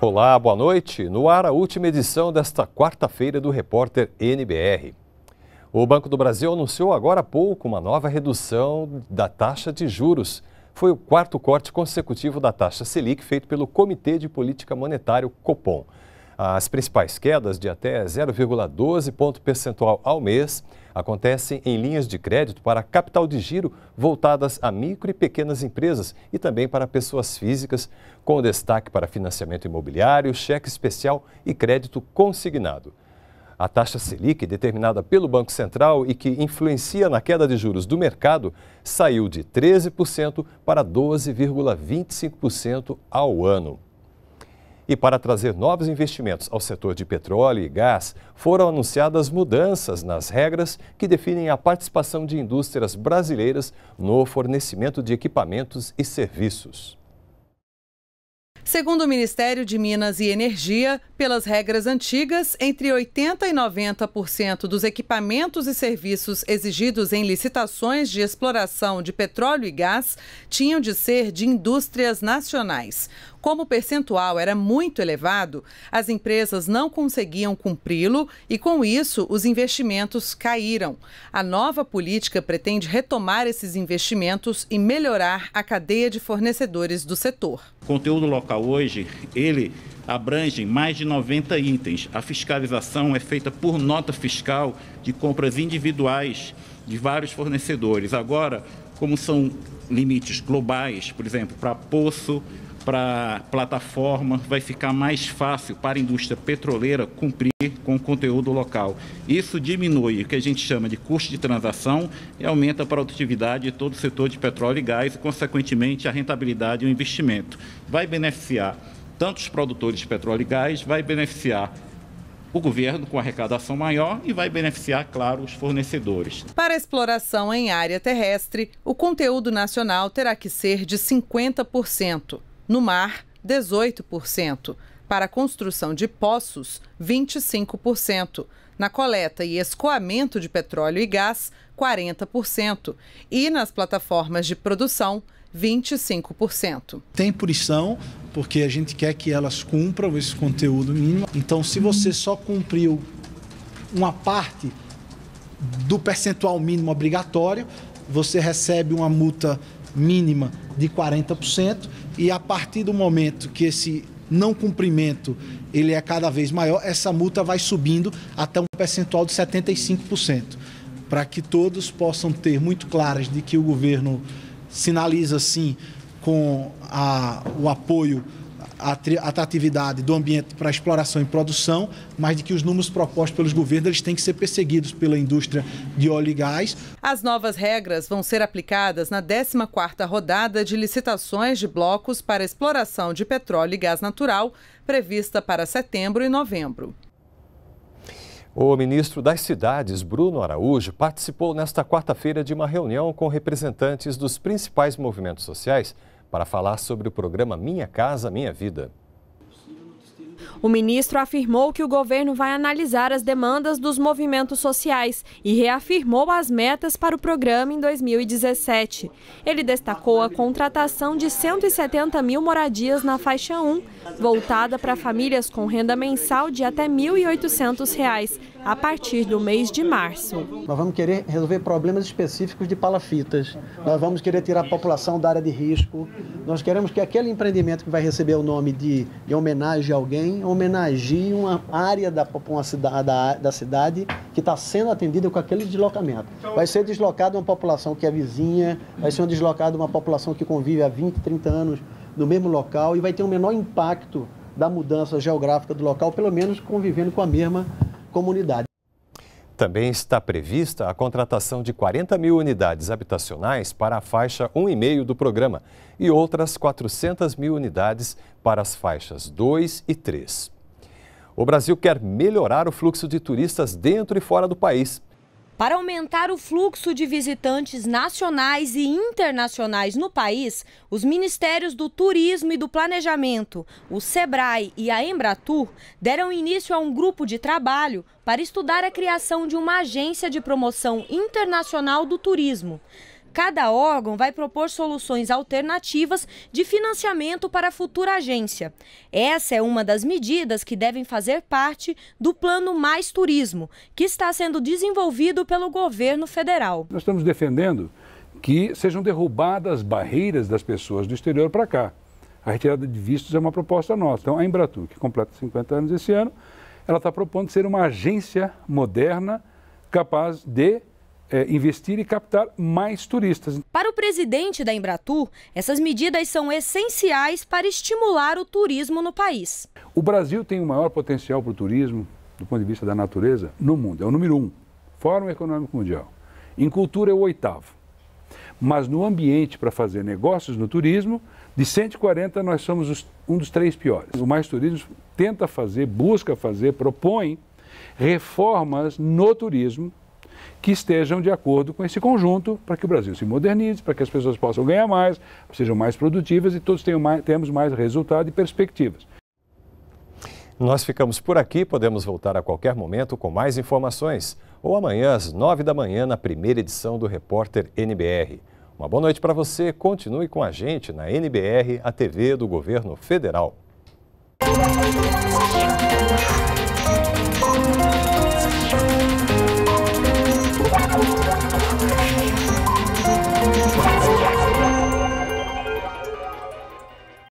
Olá, boa noite. No ar, a última edição desta quarta-feira do Repórter NBR. O Banco do Brasil anunciou agora há pouco uma nova redução da taxa de juros. Foi o quarto corte consecutivo da taxa Selic feito pelo Comitê de Política Monetária, Copom. As principais quedas de até 0,12 ponto percentual ao mês acontecem em linhas de crédito para capital de giro voltadas a micro e pequenas empresas e também para pessoas físicas, com destaque para financiamento imobiliário, cheque especial e crédito consignado. A taxa Selic, determinada pelo Banco Central e que influencia na queda de juros do mercado, saiu de 13% para 12,25% ao ano. E para trazer novos investimentos ao setor de petróleo e gás, foram anunciadas mudanças nas regras que definem a participação de indústrias brasileiras no fornecimento de equipamentos e serviços. Segundo o Ministério de Minas e Energia, pelas regras antigas, entre 80% e 90% dos equipamentos e serviços exigidos em licitações de exploração de petróleo e gás tinham de ser de indústrias nacionais. Como o percentual era muito elevado, as empresas não conseguiam cumpri-lo e, com isso, os investimentos caíram. A nova política pretende retomar esses investimentos e melhorar a cadeia de fornecedores do setor. O conteúdo local hoje, ele abrange mais de 90 itens. A fiscalização é feita por nota fiscal de compras individuais de vários fornecedores. Agora, como são limites globais, por exemplo, para poço, para plataforma, vai ficar mais fácil para a indústria petroleira cumprir com o conteúdo local. Isso diminui o que a gente chama de custo de transação e aumenta a produtividade de todo o setor de petróleo e gás e, consequentemente, a rentabilidade e o investimento. Vai beneficiar tanto os produtores de petróleo e gás, vai beneficiar o governo com arrecadação maior e vai beneficiar, claro, os fornecedores. Para exploração em área terrestre, o conteúdo nacional terá que ser de 50% no mar, 18%, para a construção de poços, 25%, na coleta e escoamento de petróleo e gás, 40%, e nas plataformas de produção, 25%. Tem punição, porque a gente quer que elas cumpram esse conteúdo mínimo. Então, se você só cumpriu uma parte do percentual mínimo obrigatório, você recebe uma multa mínima de 40% e a partir do momento que esse não cumprimento ele é cada vez maior, essa multa vai subindo até um percentual de 75%, para que todos possam ter muito claras de que o governo sinaliza sim com a, o apoio atratividade do ambiente para exploração e produção, mas de que os números propostos pelos governos eles têm que ser perseguidos pela indústria de óleo e gás. As novas regras vão ser aplicadas na 14ª rodada de licitações de blocos para exploração de petróleo e gás natural, prevista para setembro e novembro. O ministro das Cidades, Bruno Araújo, participou nesta quarta-feira de uma reunião com representantes dos principais movimentos sociais para falar sobre o programa Minha Casa Minha Vida. O ministro afirmou que o governo vai analisar as demandas dos movimentos sociais e reafirmou as metas para o programa em 2017. Ele destacou a contratação de 170 mil moradias na faixa 1, voltada para famílias com renda mensal de até R$ 1.800,00. a partir do mês de março. Nós vamos querer resolver problemas específicos de palafitas, nós vamos querer tirar a população da área de risco, nós queremos que aquele empreendimento que vai receber o nome de, de homenagem a alguém homenageie uma área da, uma cidade, da, da cidade que está sendo atendida com aquele deslocamento. Então- vai ser deslocada uma população que é vizinha, vai ser deslocada uma população que convive há 20, 30 anos no mesmo local e vai ter um menor impacto da mudança geográfica do local, pelo menos convivendo com a mesma comunidade. Também está prevista a contratação de 40 mil unidades habitacionais para a faixa 1,5 do programa e outras 400 mil unidades para as faixas 2 e 3. O Brasil quer melhorar o fluxo de turistas dentro e fora do país. Para aumentar o fluxo de visitantes nacionais e internacionais no país, os Ministérios do Turismo e do Planejamento, o SEBRAE e a Embratur deram início a um grupo de trabalho para estudar a criação de uma agência de promoção internacional do turismo. Cada órgão vai propor soluções alternativas de financiamento para a futura agência. Essa é uma das medidas que devem fazer parte do Plano Mais Turismo, que está sendo desenvolvido pelo governo federal. Nós estamos defendendo que sejam derrubadas as barreiras das pessoas do exterior para cá. A retirada de vistos é uma proposta nossa. Então, a Embratur, que completa 50 anos esse ano, ela está propondo ser uma agência moderna capaz de é, investir e captar mais turistas. Para o presidente da Embratur, essas medidas são essenciais para estimular o turismo no país. O Brasil tem o maior potencial para o turismo, do ponto de vista da natureza, no mundo. É o número um. Fórum Econômico Mundial. Em cultura é o oitavo. Mas no ambiente para fazer negócios no turismo, de 140 nós somos os, um dos três piores. O Mais Turismo tenta fazer, busca fazer, propõe reformas no turismo que estejam de acordo com esse conjunto para que o Brasil se modernize, para que as pessoas possam ganhar mais, sejam mais produtivas e todos tenham mais, mais resultado e perspectivas. Nós ficamos por aqui, podemos voltar a qualquer momento com mais informações ou amanhã às nove da manhã na primeira edição do Repórter NBR. Uma boa noite para você, continue com a gente na NBR, a TV do Governo Federal.